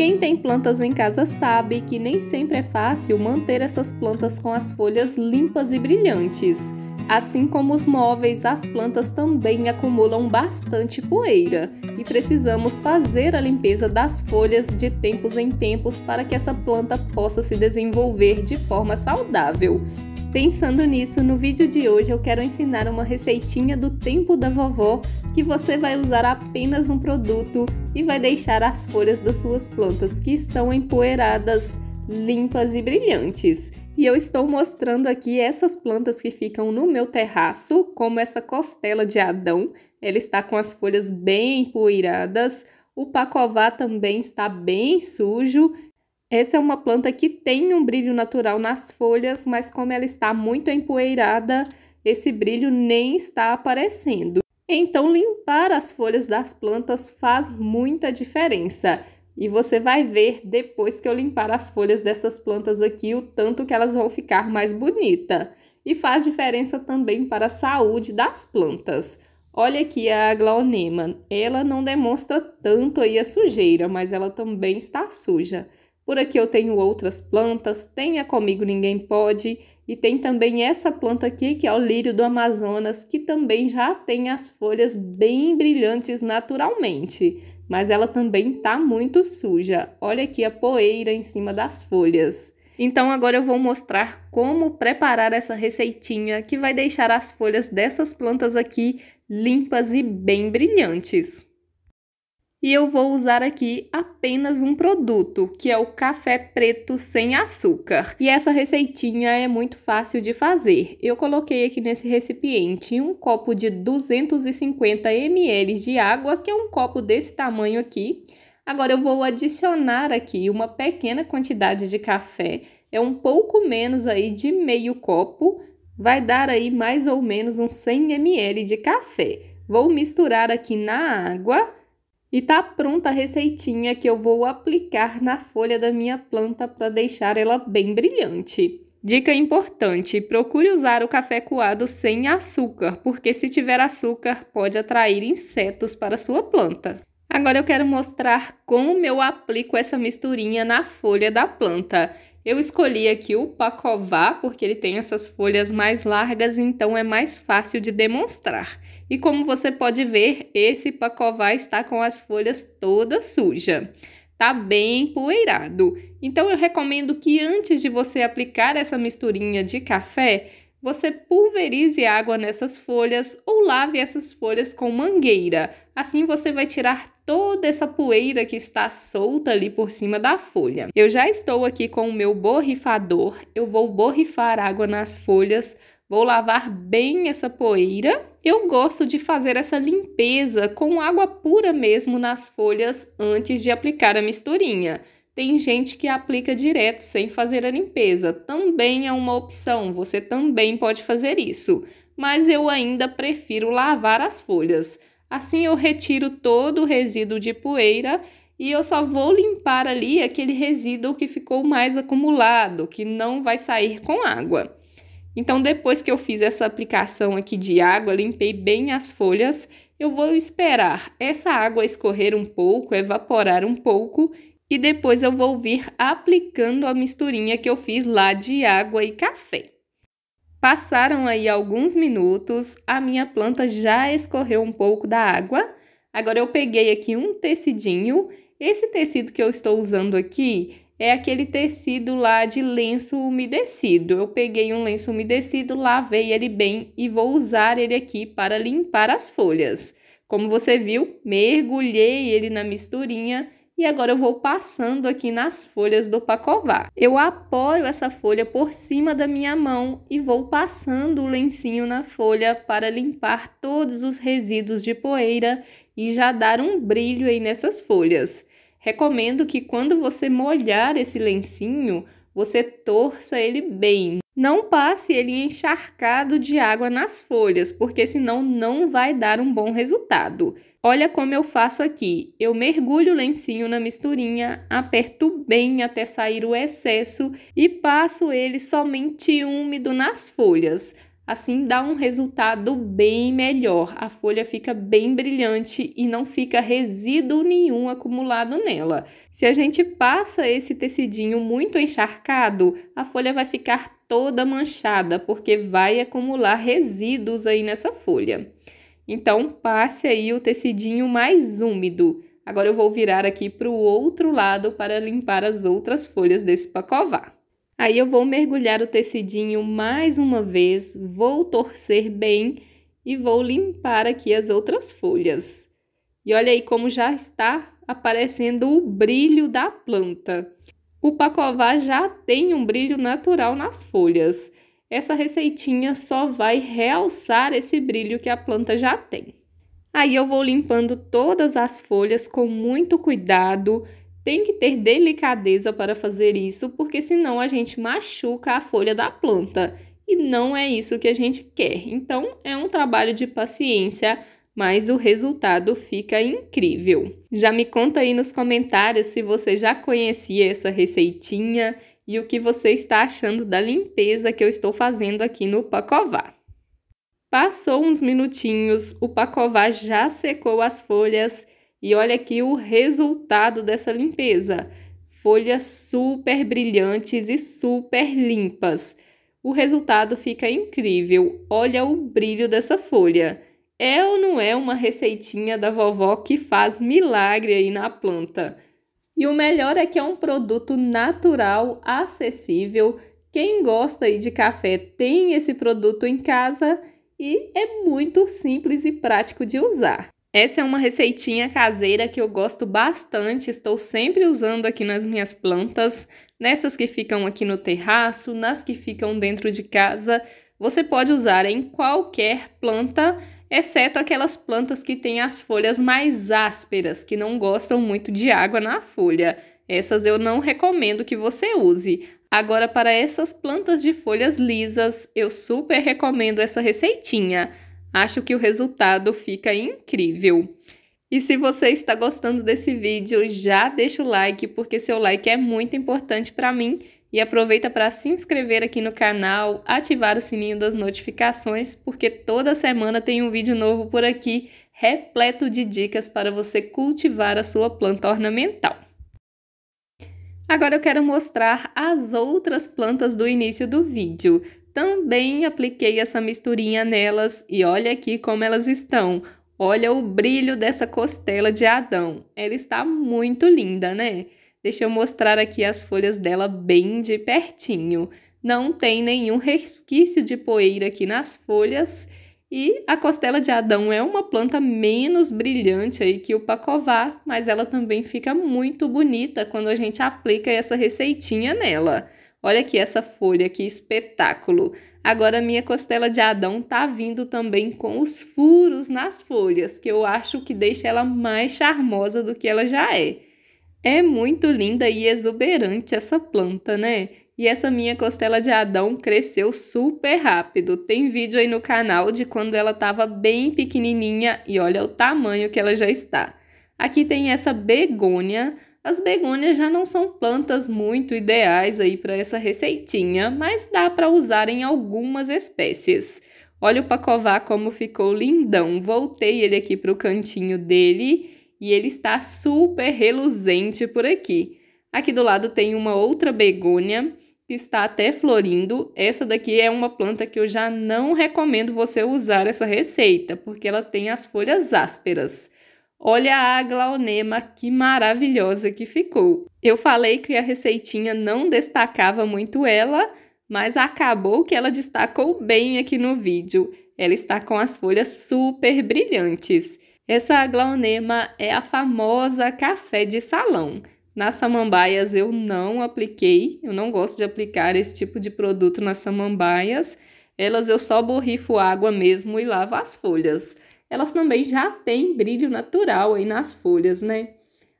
Quem tem plantas em casa sabe que nem sempre é fácil manter essas plantas com as folhas limpas e brilhantes. Assim como os móveis, as plantas também acumulam bastante poeira e precisamos fazer a limpeza das folhas de tempos em tempos para que essa planta possa se desenvolver de forma saudável. Pensando nisso, no vídeo de hoje eu quero ensinar uma receitinha do tempo da vovó que você vai usar apenas um produto e vai deixar as folhas das suas plantas que estão empoeiradas limpas e brilhantes. E eu estou mostrando aqui essas plantas que ficam no meu terraço, como essa costela de Adão. Ela está com as folhas bem empoeiradas. O pacová também está bem sujo. Essa é uma planta que tem um brilho natural nas folhas, mas como ela está muito empoeirada, esse brilho nem está aparecendo. Então, limpar as folhas das plantas faz muita diferença. E você vai ver depois que eu limpar as folhas dessas plantas aqui o tanto que elas vão ficar mais bonita. E faz diferença também para a saúde das plantas. Olha aqui a glaonema, ela não demonstra tanto aí a sujeira, mas ela também está suja. Por aqui eu tenho outras plantas, tenha comigo ninguém pode e tem também essa planta aqui, que é o lírio do Amazonas, que também já tem as folhas bem brilhantes naturalmente, mas ela também tá muito suja. Olha aqui a poeira em cima das folhas. Então agora eu vou mostrar como preparar essa receitinha que vai deixar as folhas dessas plantas aqui limpas e bem brilhantes e eu vou usar aqui apenas um produto, que é o café preto sem açúcar. E essa receitinha é muito fácil de fazer. Eu coloquei aqui nesse recipiente um copo de 250 ml de água, que é um copo desse tamanho aqui. Agora eu vou adicionar aqui uma pequena quantidade de café, é um pouco menos aí de meio copo, vai dar aí mais ou menos uns 100 ml de café. Vou misturar aqui na água e tá pronta a receitinha que eu vou aplicar na folha da minha planta para deixar ela bem brilhante. Dica importante: procure usar o café coado sem açúcar, porque se tiver açúcar pode atrair insetos para sua planta. Agora eu quero mostrar como eu aplico essa misturinha na folha da planta. Eu escolhi aqui o pacová porque ele tem essas folhas mais largas, então é mais fácil de demonstrar. E como você pode ver, esse pacová está com as folhas toda suja. Tá bem empoeirado. Então eu recomendo que antes de você aplicar essa misturinha de café, você pulverize água nessas folhas ou lave essas folhas com mangueira. Assim você vai tirar toda essa poeira que está solta ali por cima da folha. Eu já estou aqui com o meu borrifador, eu vou borrifar água nas folhas Vou lavar bem essa poeira. Eu gosto de fazer essa limpeza com água pura mesmo nas folhas antes de aplicar a misturinha. Tem gente que aplica direto sem fazer a limpeza. Também é uma opção, você também pode fazer isso. Mas eu ainda prefiro lavar as folhas. Assim eu retiro todo o resíduo de poeira e eu só vou limpar ali aquele resíduo que ficou mais acumulado, que não vai sair com água. Então, depois que eu fiz essa aplicação aqui de água, limpei bem as folhas, eu vou esperar essa água escorrer um pouco, evaporar um pouco e depois eu vou vir aplicando a misturinha que eu fiz lá de água e café. Passaram aí alguns minutos, a minha planta já escorreu um pouco da água. Agora eu peguei aqui um tecidinho. Esse tecido que eu estou usando aqui é aquele tecido lá de lenço umedecido. Eu peguei um lenço umedecido, lavei ele bem e vou usar ele aqui para limpar as folhas. Como você viu, mergulhei ele na misturinha e agora eu vou passando aqui nas folhas do pacová. Eu apoio essa folha por cima da minha mão e vou passando o lencinho na folha para limpar todos os resíduos de poeira e já dar um brilho aí nessas folhas. Recomendo que quando você molhar esse lencinho, você torça ele bem. Não passe ele encharcado de água nas folhas, porque senão não vai dar um bom resultado. Olha como eu faço aqui. Eu mergulho o lencinho na misturinha, aperto bem até sair o excesso e passo ele somente úmido nas folhas. Assim dá um resultado bem melhor. A folha fica bem brilhante e não fica resíduo nenhum acumulado nela. Se a gente passa esse tecidinho muito encharcado, a folha vai ficar toda manchada, porque vai acumular resíduos aí nessa folha. Então, passe aí o tecidinho mais úmido. Agora eu vou virar aqui para o outro lado para limpar as outras folhas desse pacová. Aí eu vou mergulhar o tecidinho mais uma vez, vou torcer bem e vou limpar aqui as outras folhas. E olha aí como já está aparecendo o brilho da planta. O pacová já tem um brilho natural nas folhas. Essa receitinha só vai realçar esse brilho que a planta já tem. Aí eu vou limpando todas as folhas com muito cuidado tem que ter delicadeza para fazer isso, porque senão a gente machuca a folha da planta e não é isso que a gente quer. Então é um trabalho de paciência, mas o resultado fica incrível. Já me conta aí nos comentários se você já conhecia essa receitinha e o que você está achando da limpeza que eu estou fazendo aqui no Pacová. Passou uns minutinhos, o Pacová já secou as folhas e olha aqui o resultado dessa limpeza. Folhas super brilhantes e super limpas. O resultado fica incrível. Olha o brilho dessa folha. É ou não é uma receitinha da vovó que faz milagre aí na planta? E o melhor é que é um produto natural, acessível. Quem gosta aí de café tem esse produto em casa e é muito simples e prático de usar. Essa é uma receitinha caseira que eu gosto bastante, estou sempre usando aqui nas minhas plantas, nessas que ficam aqui no terraço, nas que ficam dentro de casa. Você pode usar em qualquer planta, exceto aquelas plantas que têm as folhas mais ásperas, que não gostam muito de água na folha. Essas eu não recomendo que você use. Agora, para essas plantas de folhas lisas, eu super recomendo essa receitinha. Acho que o resultado fica incrível. E se você está gostando desse vídeo, já deixa o like, porque seu like é muito importante para mim. E aproveita para se inscrever aqui no canal, ativar o sininho das notificações, porque toda semana tem um vídeo novo por aqui, repleto de dicas para você cultivar a sua planta ornamental. Agora eu quero mostrar as outras plantas do início do vídeo também apliquei essa misturinha nelas e olha aqui como elas estão. Olha o brilho dessa costela de Adão. Ela está muito linda, né? Deixa eu mostrar aqui as folhas dela bem de pertinho. Não tem nenhum resquício de poeira aqui nas folhas. E a costela de Adão é uma planta menos brilhante aí que o pacová, mas ela também fica muito bonita quando a gente aplica essa receitinha nela. Olha aqui essa folha, que espetáculo! Agora minha costela de Adão tá vindo também com os furos nas folhas, que eu acho que deixa ela mais charmosa do que ela já é. É muito linda e exuberante essa planta, né? E essa minha costela de Adão cresceu super rápido. Tem vídeo aí no canal de quando ela estava bem pequenininha e olha o tamanho que ela já está. Aqui tem essa begônia. As begônias já não são plantas muito ideais aí para essa receitinha, mas dá para usar em algumas espécies. Olha o pacová como ficou lindão. Voltei ele aqui para o cantinho dele e ele está super reluzente por aqui. Aqui do lado tem uma outra begônia que está até florindo. Essa daqui é uma planta que eu já não recomendo você usar essa receita, porque ela tem as folhas ásperas. Olha a glaonema, que maravilhosa que ficou. Eu falei que a receitinha não destacava muito ela, mas acabou que ela destacou bem aqui no vídeo. Ela está com as folhas super brilhantes. Essa glaonema é a famosa café de salão. Nas samambaias eu não apliquei, eu não gosto de aplicar esse tipo de produto nas samambaias. Elas eu só borrifo água mesmo e lavo as folhas elas também já têm brilho natural aí nas folhas, né?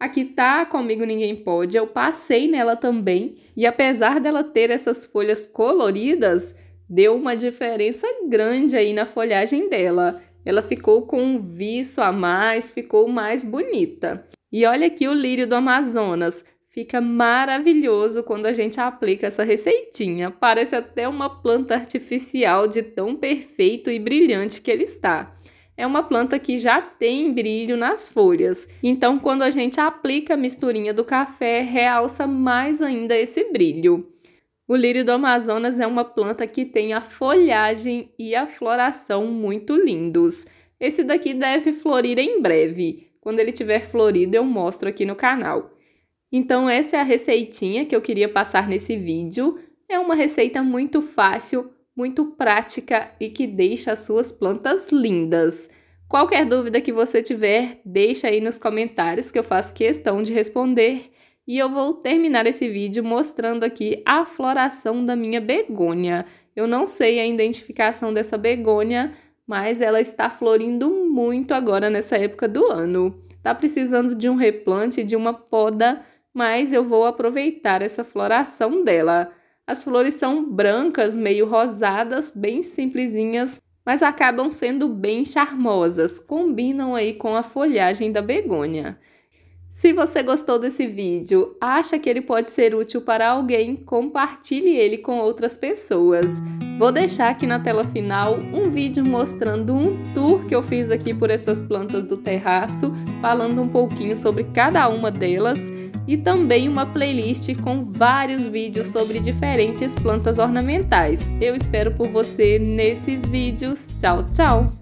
Aqui tá comigo ninguém pode, eu passei nela também e apesar dela ter essas folhas coloridas, deu uma diferença grande aí na folhagem dela. Ela ficou com um viço a mais, ficou mais bonita. E olha aqui o lírio do Amazonas. Fica maravilhoso quando a gente aplica essa receitinha. Parece até uma planta artificial de tão perfeito e brilhante que ele está é uma planta que já tem brilho nas folhas. Então, quando a gente aplica a misturinha do café, realça mais ainda esse brilho. O lírio do Amazonas é uma planta que tem a folhagem e a floração muito lindos. Esse daqui deve florir em breve. Quando ele tiver florido, eu mostro aqui no canal. Então, essa é a receitinha que eu queria passar nesse vídeo. É uma receita muito fácil muito prática e que deixa as suas plantas lindas. Qualquer dúvida que você tiver, deixa aí nos comentários que eu faço questão de responder. E eu vou terminar esse vídeo mostrando aqui a floração da minha begônia. Eu não sei a identificação dessa begônia, mas ela está florindo muito agora nessa época do ano. Está precisando de um replante, de uma poda, mas eu vou aproveitar essa floração dela. As flores são brancas, meio rosadas, bem simplesinhas, mas acabam sendo bem charmosas, combinam aí com a folhagem da begônia. Se você gostou desse vídeo, acha que ele pode ser útil para alguém, compartilhe ele com outras pessoas. Vou deixar aqui na tela final um vídeo mostrando um tour que eu fiz aqui por essas plantas do terraço, falando um pouquinho sobre cada uma delas e também uma playlist com vários vídeos sobre diferentes plantas ornamentais. Eu espero por você nesses vídeos. Tchau, tchau!